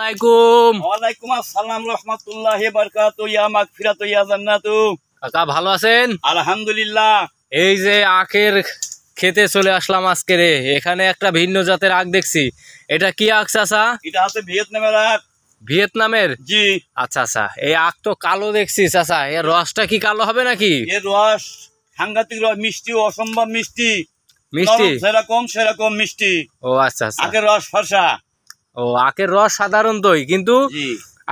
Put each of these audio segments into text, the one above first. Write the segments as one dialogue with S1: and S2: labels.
S1: এই
S2: যে আখের খেতে চলে আসলাম আজকে রে এখানে একটা ভিন্ন জাতের আখ দেখছি এটা কি আখ
S1: এটা ভিয়েতনামের
S2: আখ ভিয়েতনামের জি আচ্ছা আচ্ছা এই আখ তো কালো দেখছি চাচা এর রসটা
S1: কি কালো হবে নাকি এর রস সাংঘাতিক রস মিষ্টি অসম্ভব মিষ্টি মিষ্টি সেরকম সেরকম মিষ্টি ও আচ্ছা আচ্ছা আখের রস ফর্সা ও আখের রস সাধারণ
S2: দই কিন্তু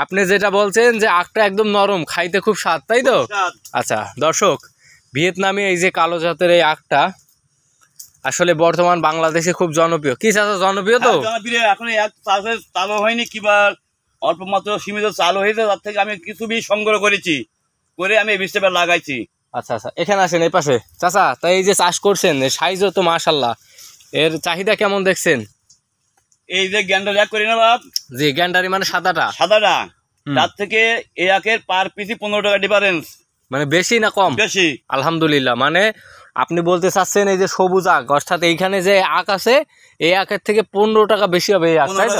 S2: আপনি যেটা বলছেন যে আখটা একদম নরম খাইতে খুব স্বাদ তাই তো আচ্ছা দর্শক ভিয়েতনামে এই যে কালো জাতের এই আখটা আসলে বর্তমান বাংলাদেশে খুব জনপ্রিয় কি চাষ জনপ্রিয় তো
S1: হ্যাঁ, এখন চালু হয়নি কিবা অল্প মাত্র সীমিত চালু হয়েছে তার থেকে আমি কিছু বীজ সংগ্রহ করেছি করে আমি এই বীজটা লাগাইছি
S2: আচ্ছা আচ্ছা এখানে আসেন এই পাশে চাচা তাই এই যে চাষ করছেন সাইজও তো মাশাল্লাহ
S1: এর চাহিদা কেমন দেখছেন এই যে গ্যান্ডার এক করি না বাপ জি গ্যান্ডারি মানে সাদাটা সাদাটা তার থেকে এই একের পার পিসি পনেরো টাকা ডিফারেন্স
S2: মানে বেশি না কম বেশি আলহামদুলিল্লাহ মানে আপনি বলতে চাচ্ছেন এই যে সবুজ আখ অর্থাৎ এইখানে যে আখ আছে এই আখের থেকে পনেরো টাকা বেশি হবে এই আখ তাই তো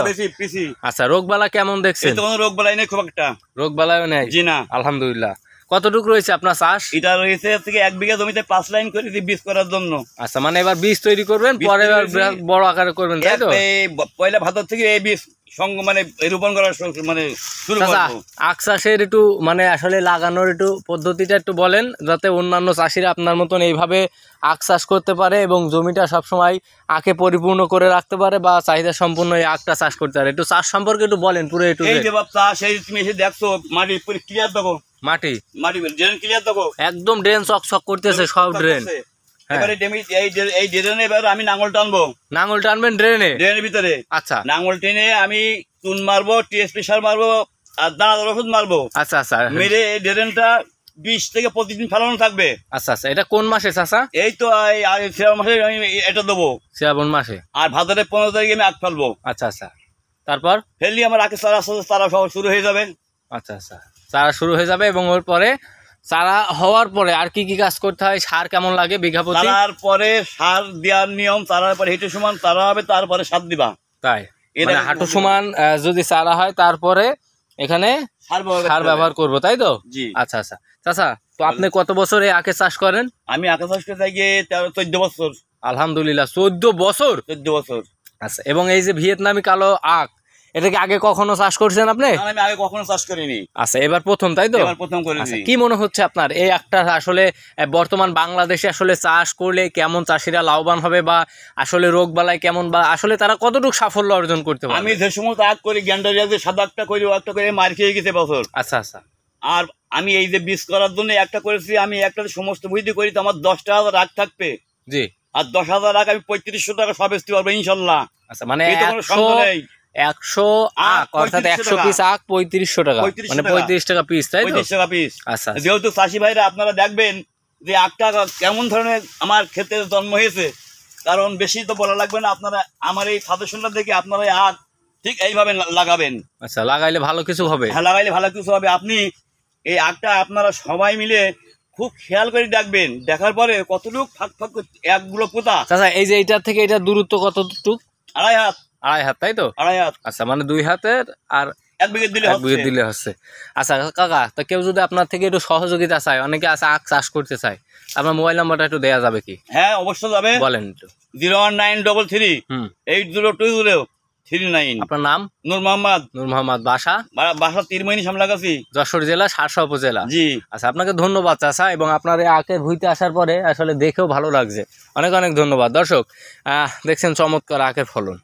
S2: আচ্ছা রোগবালা
S1: কেমন দেখছেন রোগবালাই নেই খুব একটা রোগবালাইও নেই জি না আলহামদুলিল্লাহ কতটুকু রয়েছে আপনার চাষ এটা রয়েছে থেকে এক বিঘা জমিতে পাঁচ লাইন করেছি বীজ করার জন্য আচ্ছা মানে এবার বীজ তৈরি করবেন পরে এবার বড় আকারে করবেন তাই তো পয়লা ভাতর থেকে এই বীজ মানে মানে
S2: আখ চাষের একটু মানে আসলে লাগানোর একটু পদ্ধতিটা একটু বলেন যাতে অন্যান্য চাষিরা আপনার মতন এইভাবে আখ চাষ করতে পারে এবং জমিটা সবসময় আখে পরিপূর্ণ করে রাখতে পারে বা চাহিদা সম্পূর্ণ এই আখটা চাষ করতে পারে একটু চাষ সম্পর্কে একটু বলেন পুরো একটু এই
S1: চাষ এই তুমি মাটি ক্লিয়ার দেখো মাটি মাটি ড্রেন ক্লিয়ার দেখো একদম ড্রেন চকচক করতেছে সব ড্রেন হ্যাঁ। এবারে এই এবার আমি নাঙ্গল টানবো নাঙ্গল টানবেন ড্রেনে ড্রেনের ভিতরে আচ্ছা নাঙ্গল টেনে আমি চুন মারবো টিএসপি সার মারবো আর দানাদার ওষুধ মারবো আচ্ছা আচ্ছা মেরে এই ড্রেনটা বিশ থেকে প্রতিদিন ফেলানো থাকবে আচ্ছা আচ্ছা এটা কোন মাসে চাষা এই তো শ্রাবণ মাসে আমি এটা দেবো শ্রাবণ মাসে আর ভাদরের পনেরো তারিখে আমি আগ ফেলবো আচ্ছা আচ্ছা তারপর ফেললি আমার আগে তারা চারা শুরু হয়ে যাবে আচ্ছা আচ্ছা তারা শুরু হয়ে যাবে এবং ওর পরে চারা
S2: হওয়ার পরে আর কি কি কাজ করতে হয় সার কেমন লাগে বিঘা প্রতি চারার
S1: পরে সার দেওয়ার নিয়ম চারার পরে হেঁটে সমান চারা হবে তারপরে সার দিবা তাই এটা মানে হাঁটু সমান যদি চারা
S2: হয় তারপরে
S1: এখানে সার ব্যবহার করবো তাই তো আচ্ছা আচ্ছা চাচা
S2: তো আপনি কত বছরে আখে চাষ করেন আমি আখের চাষ করতে গিয়ে চোদ্দ বছর আলহামদুলিল্লাহ চোদ্দ বছর চোদ্দ বছর আচ্ছা এবং এই যে ভিয়েতনামি কালো আখ এটা কি আগে কখনো চাষ করছেন আপনি
S1: আমি আগে কখনো চাষ করিনি আচ্ছা এবার প্রথম তাই তো এবার প্রথম আচ্ছা, কি
S2: মনে হচ্ছে আপনার এই একটা আসলে বর্তমান বাংলাদেশে আসলে চাষ করলে কেমন চাষিরা লাভবান হবে বা
S1: আসলে রোগ বালায় কেমন বা আসলে তারা কতটুকু সাফল্য অর্জন করতে পারে আমি যে সমস্ত আগ করি গ্যান্ডারিয়াতে সাদা একটা করি একটা করে মার খেয়ে গেছে বছর আচ্ছা আচ্ছা আর আমি এই যে বীজ করার জন্য একটা করেছি আমি একটা সমস্ত বুঝতে করি তো আমার দশটা হাজার রাগ থাকবে জি আর দশ হাজার রাগ আমি পঁয়ত্রিশশো টাকা সব পারবো ইনশাল্লাহ আচ্ছা মানে একশো আখ অর্থাৎ একশো পিস আখ
S2: মানে পঁয়ত্রিশশো টাকা পঁয়ত্রিশ টাকা পিস আচ্ছা।
S1: যেহেতু চাষি ভাইরা আপনারা দেখবেন যে আখটা কেমন ধরনের আমার ক্ষেতে জন্ম হয়েছে কারণ বেশি তো বলা লাগবে না আপনারা আমার এই সাজেশনটা দেখে আপনারা আখ ঠিক এইভাবে লাগাবেন আচ্ছা লাগাইলে ভালো কিছু হবে হ্যাঁ লাগাইলে ভালো কিছু হবে আপনি এই আখটা আপনারা সবাই মিলে খুব খেয়াল করে দেখবেন দেখার পরে কতটুক ফাঁক ফাঁক একগুলো পোতা আচ্ছা
S2: এই যে এইটার থেকে এটা
S1: দূরত্ব কতটুক
S2: আড়াই হাত আড়াই হাত তাই তো আড়াই হাত আচ্ছা মানে দুই হাতের আর এক বিঘে দিলে হচ্ছে আচ্ছা কাকা কেউ যদি আপনার থেকে একটু সহযোগিতা চায় অনেকে আছে আখ চাষ করতে আপনার মোবাইল একটু দেওয়া যাবে কি
S1: হ্যাঁ বলেন zero one three eight zero two three nine আপনার নাম বাসা বাসা যশোর জেলা সারসা উপজেলা জি আচ্ছা আপনাকে ধন্যবাদ
S2: চাষা এবং আপনার এই আখের ভুইতে আসার পরে আসলে দেখেও ভালো লাগছে অনেক অনেক ধন্যবাদ দর্শক দেখছেন চমৎকার আখের ফলন